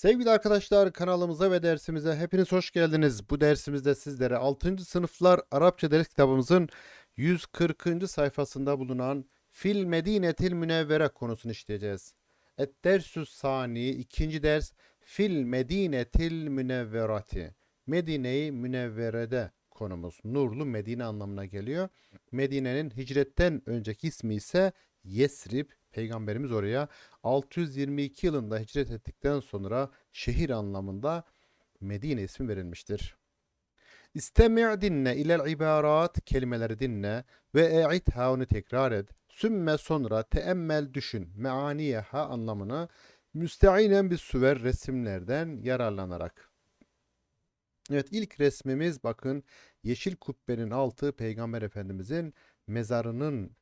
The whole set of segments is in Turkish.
Sevgili arkadaşlar kanalımıza ve dersimize hepiniz hoş geldiniz. Bu dersimizde sizlere 6. sınıflar Arapça ders kitabımızın 140. sayfasında bulunan Fil Medinetil Münevvere konusunu işleyeceğiz. Et dersü sani ikinci ders Fil Medinetil Münevverati. Medine-i Münevvere'de konumuz nurlu Medine anlamına geliyor. Medine'nin hicretten önceki ismi ise Yesrib Peygamberimiz oraya 622 yılında hicret ettikten sonra şehir anlamında Medine ismi verilmiştir. İstemi' dinle ilel ibarat kelimeleri dinle ve e'idha onu tekrar et. Sümme sonra teemmel düşün meaniyeha anlamını müsteinen bir süver resimlerden yararlanarak. Evet ilk resmimiz bakın yeşil kubbenin altı Peygamber Efendimizin mezarının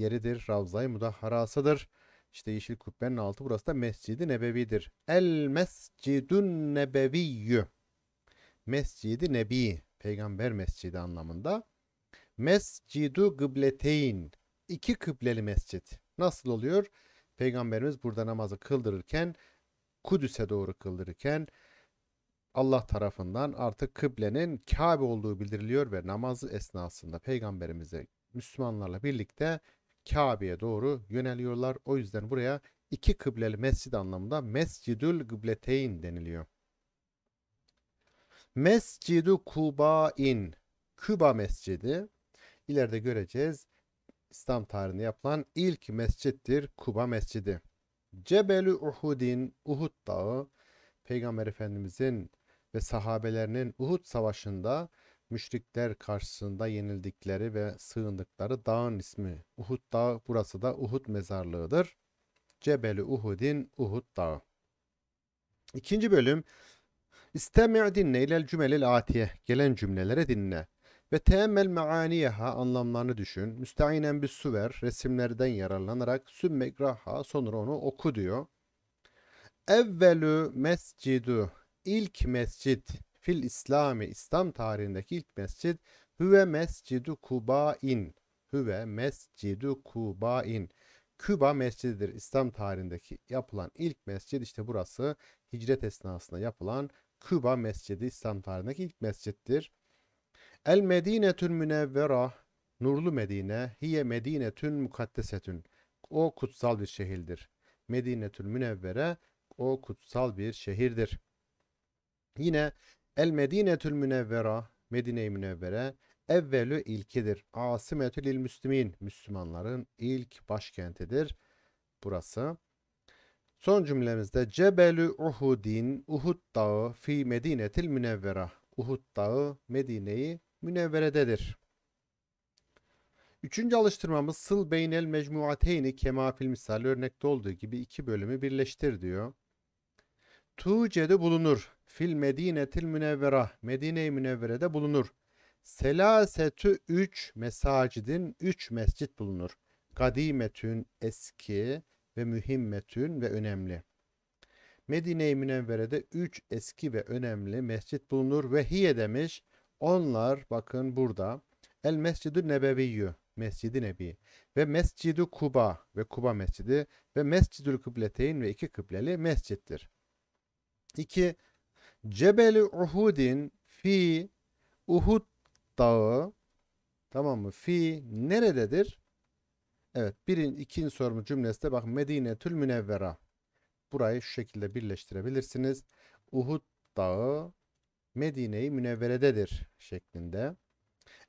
yeridir. Ravza-i Mudahharası'dır. İşte yeşil kubbenin altı burası da Mescid-i Nebevi'dir. El Mescidun Nebeviyyü. Mescid-i Nebi. Peygamber mescidi anlamında. Mescidu gıbleteyn. İki kıbleli mescit. Nasıl oluyor? Peygamberimiz burada namazı kıldırırken Kudüs'e doğru kıldırırken Allah tarafından artık kıblenin Kabe olduğu bildiriliyor ve namazı esnasında peygamberimize Müslümanlarla birlikte Kabe'ye doğru yöneliyorlar. O yüzden buraya iki kıbleli mescid anlamında Mescidül Gıbleteyn deniliyor. Mescidu Kuba'in Küba Mescidi ileride göreceğiz. İslam tarihinde yapılan ilk mescittir Kuba Mescidi. Cebelü Uhud'in Uhud Dağı Peygamber Efendimizin ve sahabelerinin Uhud Savaşı'nda müşrikler karşısında yenildikleri ve sığındıkları dağın ismi Uhud Dağı. Burası da Uhud mezarlığıdır. Cebeli Uhud'in Uhud Dağı. İkinci bölüm İstemi' dinle ilel cümelil atiye. Gelen cümlelere dinle. Ve teemmel meaniyeha anlamlarını düşün. Müsteinen bir süver resimlerden yararlanarak sümme ikraha sonra onu oku diyor. Evvelü mescidu ilk mescit fil İslami İslam tarihindeki ilk mescid Hüve Mescidu Kuba'in. Hüve Mescidu Kuba'in. Küba Mescididir İslam tarihindeki yapılan ilk mescid işte burası hicret esnasında yapılan Küba Mescidi İslam tarihindeki ilk mescittir. El Medinetül Münevvera Nurlu Medine hiye Medinetün mukaddesetün. O kutsal bir şehirdir. Medinetül Münevvere o kutsal bir şehirdir. Yine El Medinetül Münevvera, Medine-i Münevvere evvelü ilkidir. Asimetül il Müslümin, Müslümanların ilk başkentidir burası. Son cümlemizde Cebelü Uhud'in, Uhud dağı fi Medinetil Münevvera. Uhud dağı Medine'yi münevverededir. Üçüncü alıştırmamız Sıl beynel mecmuateyni kema fil misal örnekte olduğu gibi iki bölümü birleştir diyor. Tuğce'de bulunur fil medinetil münevvera Medine-i Münevvere'de bulunur. Selasetü üç mesacidin üç mescit bulunur. Kadimetün eski ve mühimmetün ve önemli. Medine-i Münevvere'de üç eski ve önemli mescit bulunur ve hiye demiş. Onlar bakın burada El Mescidü Nebeviyyü Mescidi Nebi ve Mescidü Kuba ve Kuba Mescidi ve Mescidül Kıbleteyn ve iki kıbleli mescittir. 2. Cebeli Uhud'in fi Uhud dağı tamam mı? Fi nerededir? Evet birin ikinci sorumu cümlesi de bak Medine Tül Münevvera. Burayı şu şekilde birleştirebilirsiniz. Uhud dağı Medine-i Münevvere'dedir şeklinde.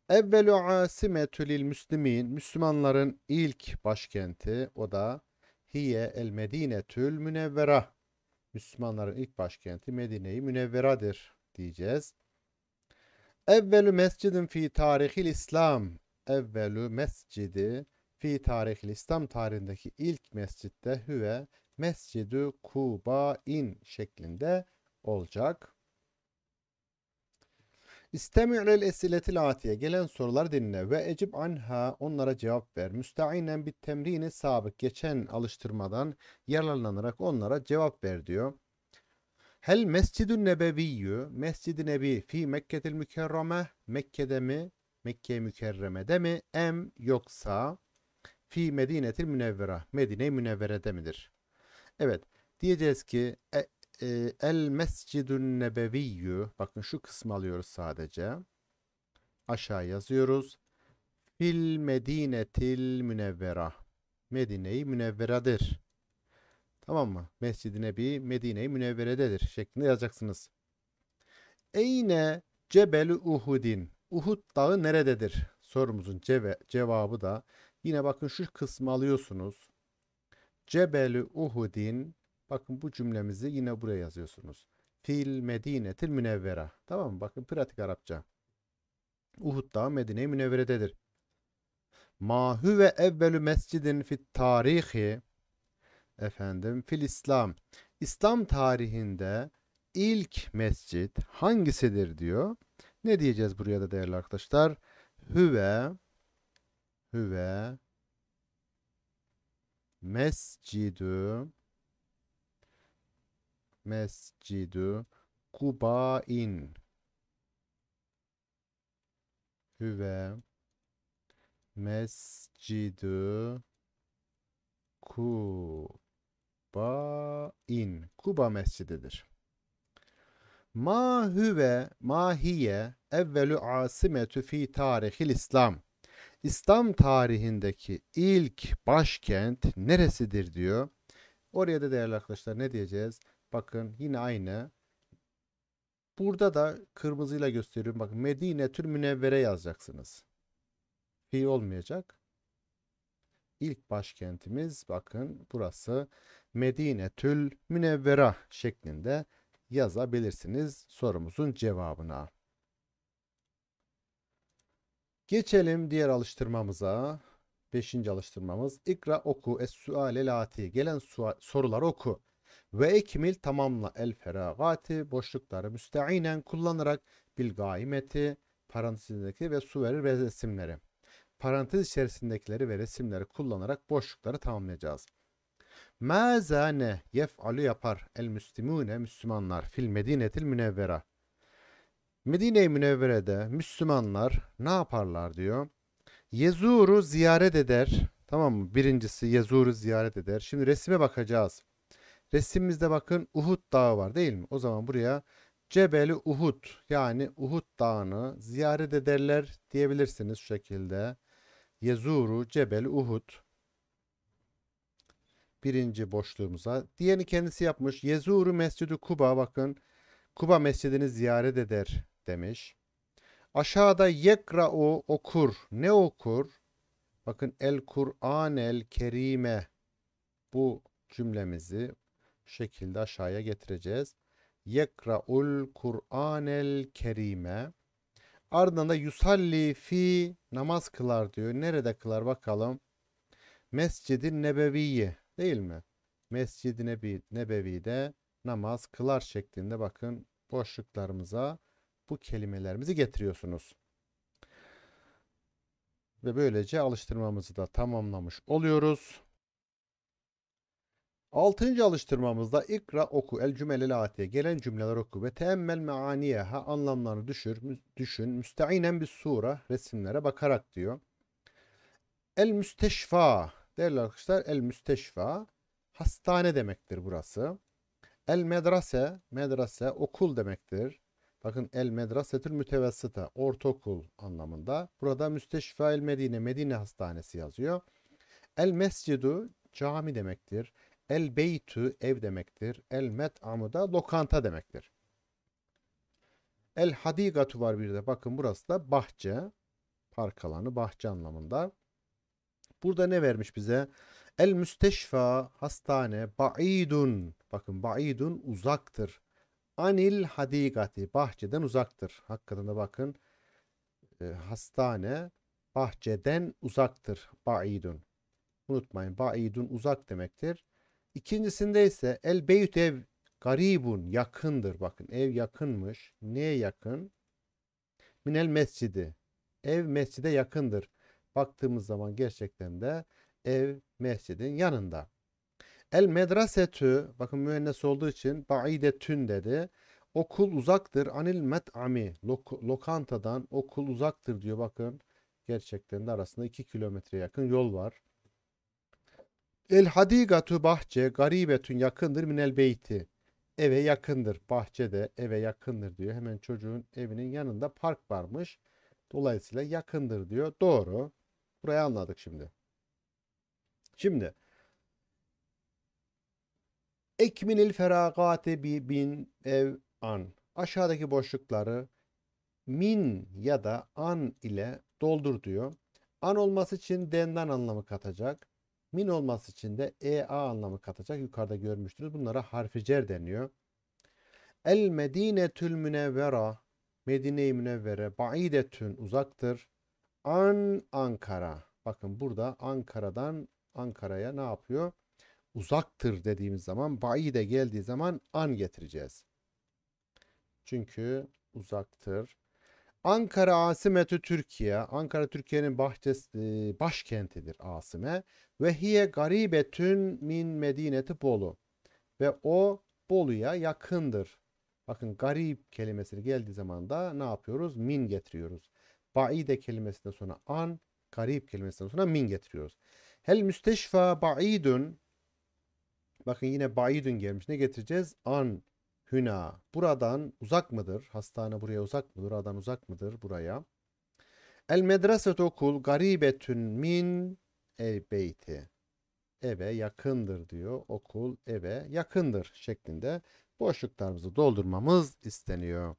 Evvelu asimetü lil müslimin Müslümanların ilk başkenti o da Hiye el Medine Tül Münevvera Müslümanların ilk başkenti Medine-i Münevveradır diyeceğiz. Evvelü mescidin fi tarihil İslam. Evvelü mescidi fi tarihil İslam tarihindeki ilk mescitte hüve mescidu Kuba'in şeklinde olacak. İstemi'lel esiletil atiye. Gelen sorular dinle ve ecib anha onlara cevap ver. Müstainen bir temrini sabık geçen alıştırmadan yararlanarak onlara cevap ver diyor. Hel mescidün nebeviyyü, mescid-i nebi fi Mekketil mükerreme, Mekke'de mi, Mekke mükerremede mi, em yoksa fi Medinetil münevvera, Medine-i münevverede midir? Evet, diyeceğiz ki e, ee, El Mescidun Nebeviyyü. Bakın şu kısmı alıyoruz sadece. Aşağı yazıyoruz. Fil Medinetil Münevvera. Medine-i Münevveradır. Tamam mı? Mescid-i Nebi Medine-i Münevvere'dedir şeklinde yazacaksınız. Eyne Cebeli Uhud'in. Uhud dağı nerededir? Sorumuzun cevabı da yine bakın şu kısmı alıyorsunuz. Cebeli Uhud'in Bakın bu cümlemizi yine buraya yazıyorsunuz. Fil medinetil münevvera. Tamam mı? Bakın pratik Arapça. Uhud Dağı Medine-i Münevvere'dedir. Ma huve evvelü mescidin fit tarihi efendim fil İslam. İslam tarihinde ilk mescit hangisidir diyor. Ne diyeceğiz buraya da değerli arkadaşlar? Hüve hüve mescidü Mescidü Kuba'in Hüve Mescidü Kuba'in Kuba mescididir. Ma hüve mahiye evvelü asimetü fi tarihil İslam. İslam tarihindeki ilk başkent neresidir diyor. Oraya da değerli arkadaşlar ne diyeceğiz? Bakın yine aynı. Burada da kırmızıyla gösteriyorum. Bakın Medine tül münevvere yazacaksınız. Fi olmayacak. İlk başkentimiz bakın burası Medine tül münevvera şeklinde yazabilirsiniz sorumuzun cevabına. Geçelim diğer alıştırmamıza. Beşinci alıştırmamız İkra oku es suale lati gelen sorular oku. Ve ekmil tamamla el feragati boşlukları müsteinen kullanarak bil gaimeti parantezindeki ve su verir ve resimleri. Parantez içerisindekileri ve resimleri kullanarak boşlukları tamamlayacağız. Mezane yef'alu yapar el müslimune Müslümanlar fil medinetil münevvera. Medine-i Münevvere'de Müslümanlar ne yaparlar diyor. Yezur'u ziyaret eder. Tamam mı? Birincisi Yezur'u ziyaret eder. Şimdi resime bakacağız. Resimimizde bakın Uhud Dağı var değil mi? O zaman buraya Cebeli Uhud yani Uhud Dağı'nı ziyaret ederler diyebilirsiniz şu şekilde. Yezuru Cebeli Uhud. Birinci boşluğumuza. Diğeri kendisi yapmış. Yezuru Mescidi Kuba bakın. Kuba Mescidini ziyaret eder demiş. Aşağıda yekra o okur. Ne okur? Bakın el Kur'an el Kerime bu cümlemizi şekilde aşağıya getireceğiz. Yekra'ul Kur'anel Kerime. Ardından da yusalli fi namaz kılar diyor. Nerede kılar bakalım. Mescid-i Nebeviye değil mi? Mescid-i Nebi, Nebevi'de namaz kılar şeklinde bakın boşluklarımıza bu kelimelerimizi getiriyorsunuz. Ve böylece alıştırmamızı da tamamlamış oluyoruz. Altıncı alıştırmamızda ikra oku el cümelel atiye gelen cümleler oku ve teemmel meaniyeha anlamlarını düşür, düşün müsteinen bir sura resimlere bakarak diyor. El müsteşfa değerli arkadaşlar el müsteşfa hastane demektir burası. El medrase medrese okul demektir. Bakın el medrasetül mütevessita ortaokul anlamında. Burada müsteşfa el medine medine hastanesi yazıyor. El mescidu cami demektir. El beytü ev demektir. El met'amu da lokanta demektir. El hadigatu var bir de. Bakın burası da bahçe. Park alanı, bahçe anlamında. Burada ne vermiş bize? El müsteşfa, hastane, ba'idun. Bakın ba'idun uzaktır. Anil hadigati, bahçeden uzaktır. Hakikaten de bakın. E, hastane, bahçeden uzaktır. Ba'idun. Unutmayın ba'idun uzak demektir. İkincisinde ise el beyt ev garibun yakındır. Bakın ev yakınmış. Neye yakın? Minel mescidi. Ev mescide yakındır. Baktığımız zaman gerçekten de ev mescidin yanında. El medrasetü bakın müennes olduğu için baidetün dedi. Okul uzaktır anil met'ami lok lokantadan okul uzaktır diyor bakın. Gerçekten de arasında 2 kilometre yakın yol var. El hadigatu bahçe garibetün yakındır minel beyti. Eve yakındır. Bahçede eve yakındır diyor. Hemen çocuğun evinin yanında park varmış. Dolayısıyla yakındır diyor. Doğru. Burayı anladık şimdi. Şimdi ekminil feragate bi bin ev an. Aşağıdaki boşlukları min ya da an ile doldur diyor. An olması için denden anlamı katacak. Min olması için de EA anlamı katacak. Yukarıda görmüştünüz. Bunlara harficer deniyor. El Medinetül Münevvera Medine-i Münevvere Baidetün uzaktır. An Ankara. Bakın burada Ankara'dan Ankara'ya ne yapıyor? Uzaktır dediğimiz zaman baide geldiği zaman an getireceğiz. Çünkü uzaktır. Ankara asimetü Türkiye. Ankara Türkiye'nin bahçesi, e, başkentidir asime. Ve hiye garibetün min medineti Bolu. Ve o Bolu'ya yakındır. Bakın garip kelimesi geldiği zaman da ne yapıyoruz? Min getiriyoruz. Baide kelimesinden sonra an, garip kelimesinden sonra min getiriyoruz. Hel müsteşfa baidun. Bakın yine baidun gelmiş. Ne getireceğiz? An hüna. Buradan uzak mıdır? Hastane buraya uzak mıdır? Buradan uzak mıdır buraya? El medreset okul garibetün min ev beyti. Eve yakındır diyor. Okul eve yakındır şeklinde boşluklarımızı doldurmamız isteniyor.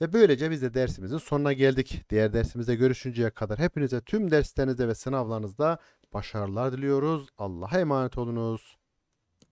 Ve böylece biz de dersimizin sonuna geldik. Diğer dersimizde görüşünceye kadar hepinize tüm derslerinizde ve sınavlarınızda başarılar diliyoruz. Allah'a emanet olunuz.